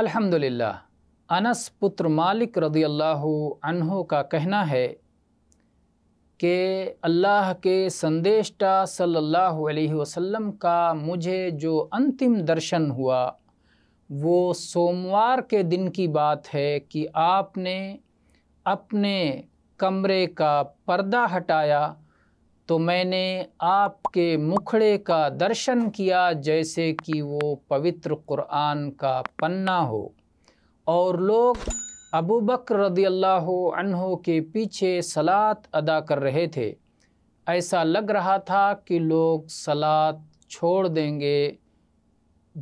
अल्हम्दुलिल्लाह अनस पुत्र मालिक रदी अनहु का कहना है कि अल्लाह के संदेशा सल्लल्लाहु अलैहि वसल्लम का मुझे जो अंतिम दर्शन हुआ वो सोमवार के दिन की बात है कि आपने अपने कमरे का पर्दा हटाया तो मैंने आपके मुखड़े का दर्शन किया जैसे कि वो पवित्र कुरान का पन्ना हो और लोग अबू बकर रदी अल्लाह अनहो के पीछे सलात अदा कर रहे थे ऐसा लग रहा था कि लोग सलात छोड़ देंगे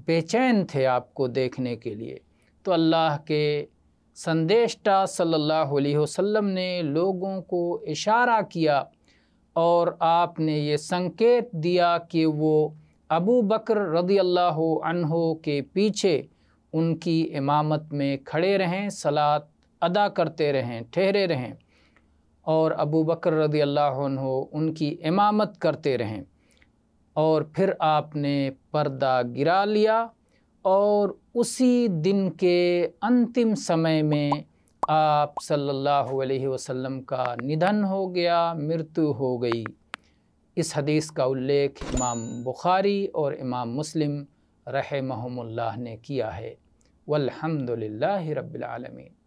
बेचैन थे आपको देखने के लिए तो अल्लाह के संदेशटा सल्लल्लाहु अलैहि वसल्लम ने लोगों को इशारा किया और आपने ये संकेत दिया कि वो अबू बकर रदी अल्लाह अनहो के पीछे उनकी इमामत में खड़े रहें सलात अदा करते रहें ठहरे रहें और अबू बकर रदी अल्लाह अनहो उनकी इमामत करते रहें और फिर आपने पर्दा गिरा लिया और उसी दिन के अंतिम समय में आप सल्लल्लाहु अलैहि वसल्लम का निधन हो गया मृत्यु हो गई इस हदीस का उल्लेख इमाम बुखारी और इमाम मुस्लिम रहमहुल्लाह ने किया है वल्हम्दुलिल्लाहि रब्बिल आलमीन